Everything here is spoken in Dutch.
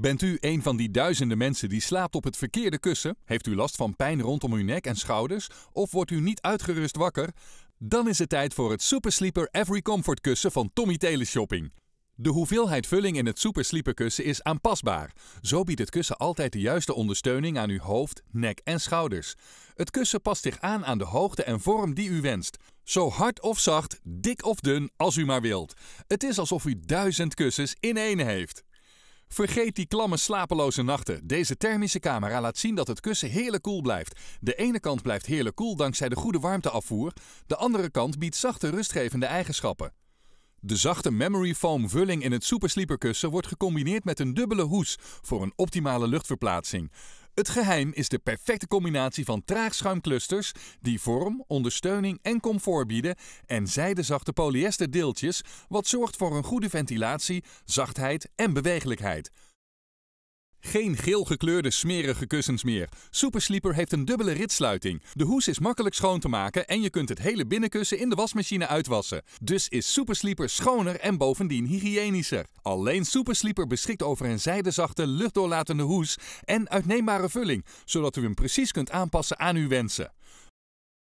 Bent u een van die duizenden mensen die slaapt op het verkeerde kussen? Heeft u last van pijn rondom uw nek en schouders? Of wordt u niet uitgerust wakker? Dan is het tijd voor het Super Sleeper Every Comfort kussen van Tommy Teleshopping. De hoeveelheid vulling in het Super Sleeper kussen is aanpasbaar. Zo biedt het kussen altijd de juiste ondersteuning aan uw hoofd, nek en schouders. Het kussen past zich aan aan de hoogte en vorm die u wenst. Zo hard of zacht, dik of dun, als u maar wilt. Het is alsof u duizend kussens in één heeft. Vergeet die klamme, slapeloze nachten. Deze thermische camera laat zien dat het kussen heerlijk koel blijft. De ene kant blijft heerlijk koel dankzij de goede warmteafvoer. De andere kant biedt zachte, rustgevende eigenschappen. De zachte memory foam vulling in het supersleeperkussen wordt gecombineerd met een dubbele hoes voor een optimale luchtverplaatsing. Het geheim is de perfecte combinatie van traagschuimclusters die vorm, ondersteuning en comfort bieden en zijdezachte polyesterdeeltjes wat zorgt voor een goede ventilatie, zachtheid en beweeglijkheid. Geen geel gekleurde smerige kussens meer. Supersleeper heeft een dubbele ritsluiting. De hoes is makkelijk schoon te maken en je kunt het hele binnenkussen in de wasmachine uitwassen. Dus is Supersleeper schoner en bovendien hygiënischer. Alleen Supersleeper beschikt over een zijdezachte, luchtdoorlatende hoes en uitneembare vulling, zodat u hem precies kunt aanpassen aan uw wensen.